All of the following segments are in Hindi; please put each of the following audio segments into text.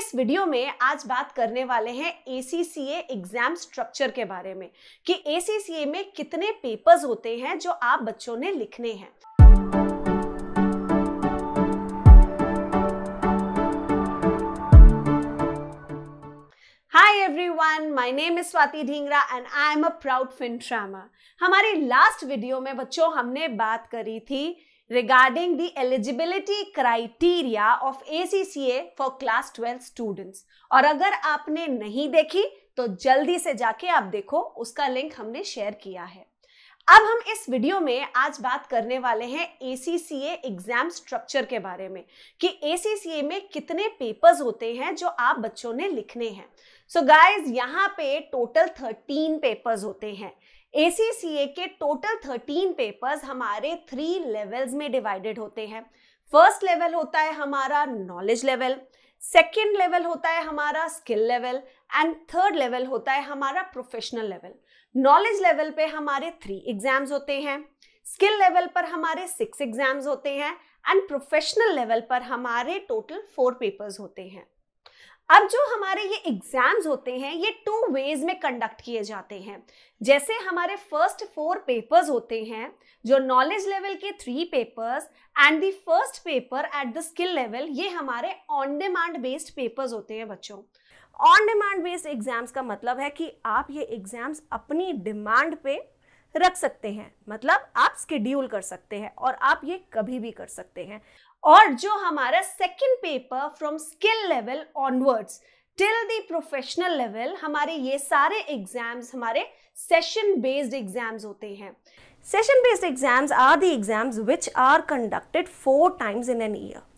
इस वीडियो में आज बात करने वाले हैं ए एग्जाम स्ट्रक्चर के बारे में कि ए में कितने पेपर्स होते हैं जो आप बच्चों ने लिखने हैं Hi everyone, my name is Swati Dhingra and हमारी लास्ट वीडियो में बच्चों हमने बात करी थी regarding the eligibility criteria of ACCA for class 12 students और अगर आपने नहीं देखी तो जल्दी से जाके आप देखो उसका लिंक हमने शेयर किया है अब हम इस वीडियो में आज बात करने वाले हैं ACCA एग्जाम स्ट्रक्चर के बारे में कि ACCA में कितने पेपर्स होते हैं जो आप बच्चों ने लिखने हैं सो so गाइस यहाँ पे टोटल 13 पेपर्स होते हैं ACCA के टोटल 13 पेपर्स हमारे थ्री लेवल्स में डिवाइडेड होते हैं फर्स्ट लेवल होता है हमारा नॉलेज लेवल सेकेंड लेवल होता है हमारा skill level and third level होता है हमारा प्रोफेशनल लेवल नॉलेज लेवल पे हमारे थ्री एग्जाम्स होते हैं स्किल लेवल पर हमारे सिक्स एग्जाम्स होते हैं एंड प्रोफेशनल लेवल पर हमारे टोटल फोर पेपर्स होते हैं अब जो हमारे ये एग्जाम्स होते हैं ये टू वेज में कंडक्ट किए जाते हैं जैसे हमारे फर्स्ट फोर पेपर्स होते हैं जो नॉलेज लेवल के three papers and the first paper at the skill level ये हमारे ऑन डिमांड बेस्ड पेपर्स होते हैं बच्चों ऑन डिमांड बेस्ड एग्जाम्स का मतलब है कि आप ये एग्जाम्स अपनी डिमांड पे रख सकते हैं मतलब आप स्केड्यूल कर सकते हैं और आप ये कभी भी कर सकते हैं और जो हमारा second paper from skill level onwards till the professional level हमारे ये सारे एग्जाम्स हमारे सेशन बेस्ड एग्जाम्स होते हैं session based exams are the exams which are conducted four times in an year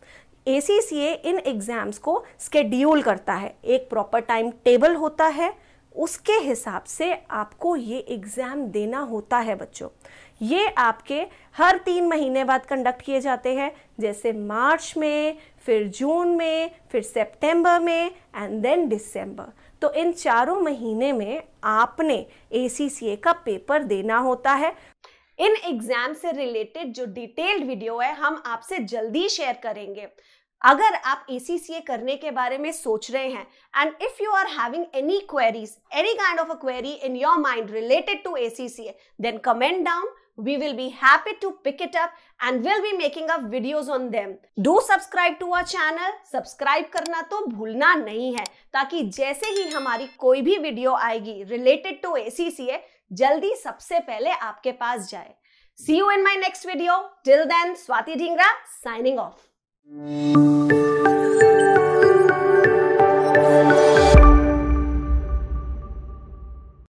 uh इन एग्ज़ाम्स को स्केड्यूल करता है एक प्रॉपर टाइम टेबल होता है उसके हिसाब से आपको ये एग्ज़ाम देना होता है बच्चों ये आपके हर तीन महीने बाद कंडक्ट किए जाते हैं जैसे मार्च में फिर जून में फिर सितंबर में एंड देन दिसंबर तो इन चारों महीने में आपने ए का पेपर देना होता है इन एग्जाम से रिलेटेड जो डिटेल्ड वीडियो है हम आपसे जल्दी शेयर करेंगे अगर आप ए करने के बारे में सोच रहे हैं and if you are having any queries any kind of a query in your mind related to a then comment down we will be happy to pick it up and will be making a videos on them do subscribe to our channel subscribe करना तो भूलना नहीं है ताकि जैसे ही हमारी कोई भी वीडियो आएगी रिलेटेड टू ए जल्दी सबसे पहले आपके पास जाए see you in my next video till then Swati Dhingra signing off Thank you.